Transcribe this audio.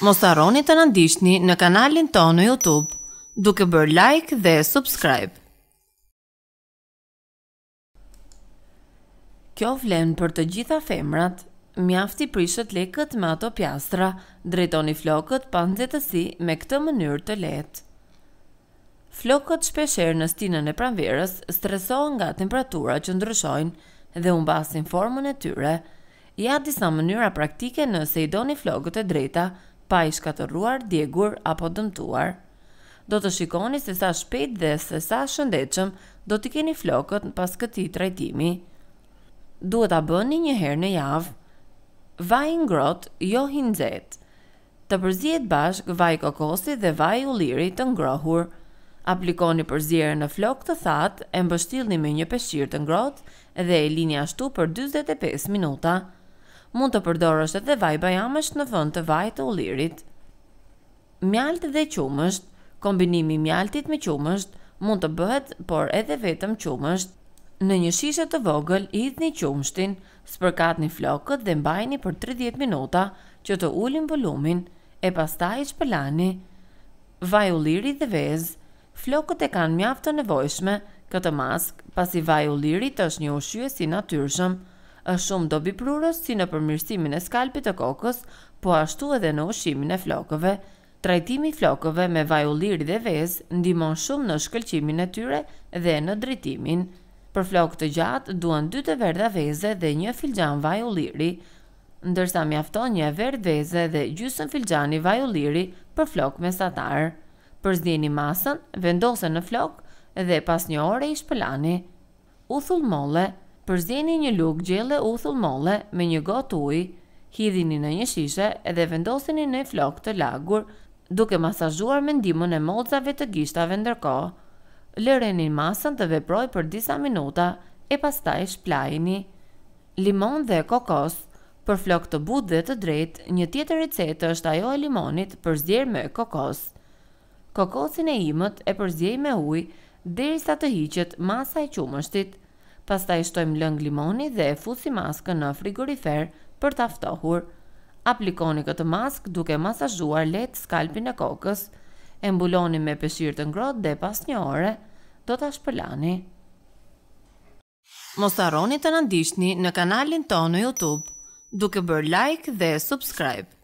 mos arroni të nëndishtni në kanalin tonë në Youtube, duke bërë like dhe subscribe. Kjo vlen për të gjitha femrat, mjafti prishët lekët me ato pjastra, drejtoni flokët pa në me këtë mënyrë të letë. Flokët shpesherë në stinën e pranverës stresohen nga temperatura që ndryshojnë dhe unë basin formën e tyre. Ja disa mënyra praktike nëse i doni flokët e drejta, pa i shkatëruar, djegur apo dëmtuar. Do të shikoni se sa shpejt dhe se sa shëndechëm do t'i keni flokët në pas këti trajtimi. Duhet t'a bëni një herë në javë. Vaj ngrot, jo hinzet. Të përzijet bashk vaj kokosi dhe vaj liri të ngrohur. Aplikoni përzijere në flok të thatë, e mbështilni me një peshir të ngrot dhe e linja shtu për 25 minuta mund të përdorosh edhe vaj bajamësht në vënd të vaj të ullirit. Mjalt dhe qumësht Kombinimi mjaltit me qumësht mund të bëhet, por edhe vetëm qumësht. Në një shishe të vogël, idh një qumështin, spërkat një flokët dhe mbajni për 30 minuta që të ullim volumin, e pasta i shpëlani. Vaj u dhe vez, flokët e kanë mjaftë të nevojshme, këtë mask, pasi vaj u të është një ushjuesi natyrshëm, është shumë dobi prurës si në përmirësimin e skalpit të kokës, po ashtu edhe në ushimin e flokëve. Trajtimi flokëve me vaj ulliri dhe vez ndimon shumë në shkëlqimin e tyre dhe në dritimin. Për flokë të gjatë duan dy të verdha veze dhe një filxhan vaj ulliri, ndërsa mjafton një verd veze dhe gjusën filgjani vaj ulliri për flokë mesatar. Për zdjeni masën, vendose në flokë dhe pas një ore i shpëlani. U molle, përzjeni një luk gjelle u molle me një got uj, hidhini në një shishe edhe vendosini në flok të lagur, duke masazhuar mendimin e mollzave të gishtave ndërkohë. Lëreni masën të veproj për disa minuta e pastaj shplajini. Limon dhe kokos Për flok të butë dhe të drejtë, një tjetër recetë është ajo e limonit për zjerë me kokos. Kokosin e imët e për zjerë me ujë dhe të hiqet masa e qumështit pasta i shtojmë lëng limoni dhe e fusim maskën në frigorifer për taftohur. Aplikoni këtë maskë duke masazhuar letë skalpin e kokës, e mbuloni me pëshirë të ngrot dhe pas një ore, do të shpëlani. Mosaroni të nëndishni në kanalin tonë në Youtube, duke bërë like dhe subscribe.